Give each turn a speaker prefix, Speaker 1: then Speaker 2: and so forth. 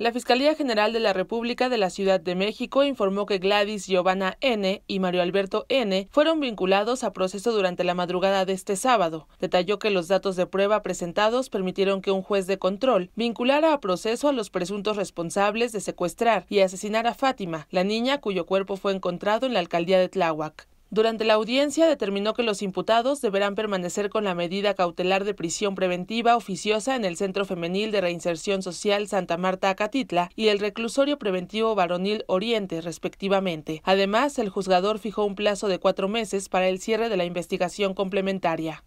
Speaker 1: La Fiscalía General de la República de la Ciudad de México informó que Gladys Giovanna N. y Mario Alberto N. fueron vinculados a proceso durante la madrugada de este sábado. Detalló que los datos de prueba presentados permitieron que un juez de control vinculara a proceso a los presuntos responsables de secuestrar y asesinar a Fátima, la niña cuyo cuerpo fue encontrado en la alcaldía de Tláhuac. Durante la audiencia determinó que los imputados deberán permanecer con la medida cautelar de prisión preventiva oficiosa en el Centro Femenil de Reinserción Social Santa Marta Acatitla y el reclusorio preventivo varonil Oriente, respectivamente. Además, el juzgador fijó un plazo de cuatro meses para el cierre de la investigación complementaria.